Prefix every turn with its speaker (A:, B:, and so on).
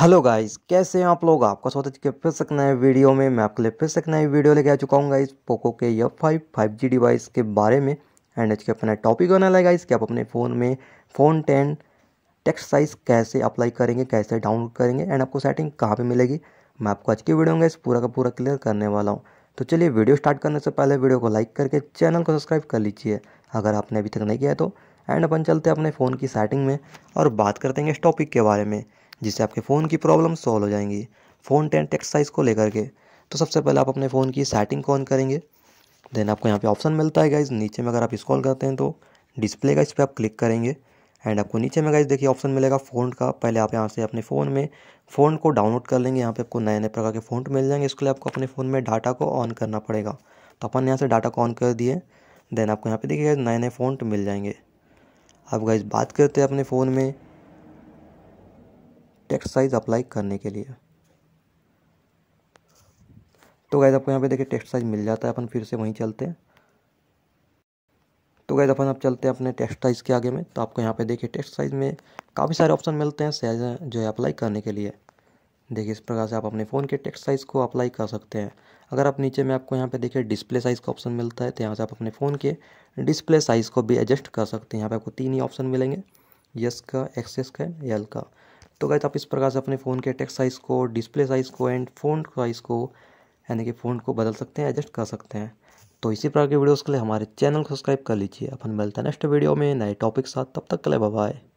A: hello guys कैसे हैं आप लोग आपका स्वागत है फिर से नए वीडियो में मैं आपके लिए फिर से नए वीडियो लेके आ चुका हूँ गाइस पोको के F five five G device के बारे में एंड आज के अपना टॉपिक होने लगा इसके आप अपने फ़ोन में फ़ोन टेन टेक्स्ट साइज कैसे अप्लाई करेंगे कैसे डाउनलोड करेंगे एंड आपको सेटिंग कहाँ पर मिलेगी मैं आपको आज की वीडियो में इस पूरा का पूरा क्लियर करने वाला हूँ तो चलिए वीडियो स्टार्ट करने से पहले वीडियो को लाइक करके चैनल को सब्सक्राइब कर लीजिए अगर आपने अभी तक नहीं किया तो एंड अपन चलते अपने फ़ोन की सेटिंग में और बात करते हैं इस टॉपिक के बारे में जिससे आपके फ़ोन की प्रॉब्लम सॉल्व हो जाएंगी फ़ोन टेन टेक्स साइज को लेकर के तो सबसे पहले आप अपने फ़ोन की सेटिंग को ऑन करेंगे देन आपको यहाँ पे ऑप्शन मिलता है गाइज नीचे में अगर आप स्कॉल करते हैं तो डिस्प्ले का इस पर आप क्लिक करेंगे एंड आपको नीचे में गाइज देखिए ऑप्शन मिलेगा फ़ोन का पहले आप यहाँ से अपने फ़ोन में फ़ोन को डाउनलोड कर लेंगे यहाँ पे आपको नए नए प्रकार के फ़ोन मिल जाएंगे इसके लिए आपको अपने फ़ोन में डाटा को ऑन करना पड़ेगा तो अपन यहाँ से डाटा को ऑन कर दिए देन आपको यहाँ पे देखिए नए नए फ़ोन मिल जाएंगे अब गाइज बात करते हैं अपने फ़ोन में टेक्स्ट साइज़ अप्लाई करने के लिए तो गैस आपको यहाँ पे देखिए टेक्स्ट साइज़ मिल जाता है अपन फिर से वहीं चलते हैं तो गैस अपन आप चलते हैं अपने टेक्स्ट साइज़ के आगे में तो आपको यहाँ पे देखिए टेक्स्ट साइज़ में काफ़ी सारे ऑप्शन मिलते हैं साइज जो है अप्लाई करने के लिए देखिए इस प्रकार से आप अपने फ़ोन के टेक्स्ट साइज़ को अप्लाई कर सकते हैं अगर आप नीचे में आपको यहाँ पे देखिए डिस्प्ले साइज़ का ऑप्शन मिलता है तो यहाँ से आप अपने फ़ोन के डिस्प्ले साइज़ को भी एडजस्ट कर सकते हैं यहाँ पे आपको तीन ही ऑप्शन मिलेंगे यस का एक्सेस का एल का तो गाइज आप इस प्रकार से अपने फ़ोन के टेक्स साइज़ को डिस्प्ले साइज़ को एंड फ़ोन साइज़ को यानी कि फ़ोन को बदल सकते हैं एडजस्ट कर सकते हैं तो इसी प्रकार के वीडियोज़ के लिए हमारे चैनल को सब्सक्राइब कर लीजिए अपन मिलता है नेक्स्ट वीडियो में नए टॉपिक साथ तब तक के लिए बाय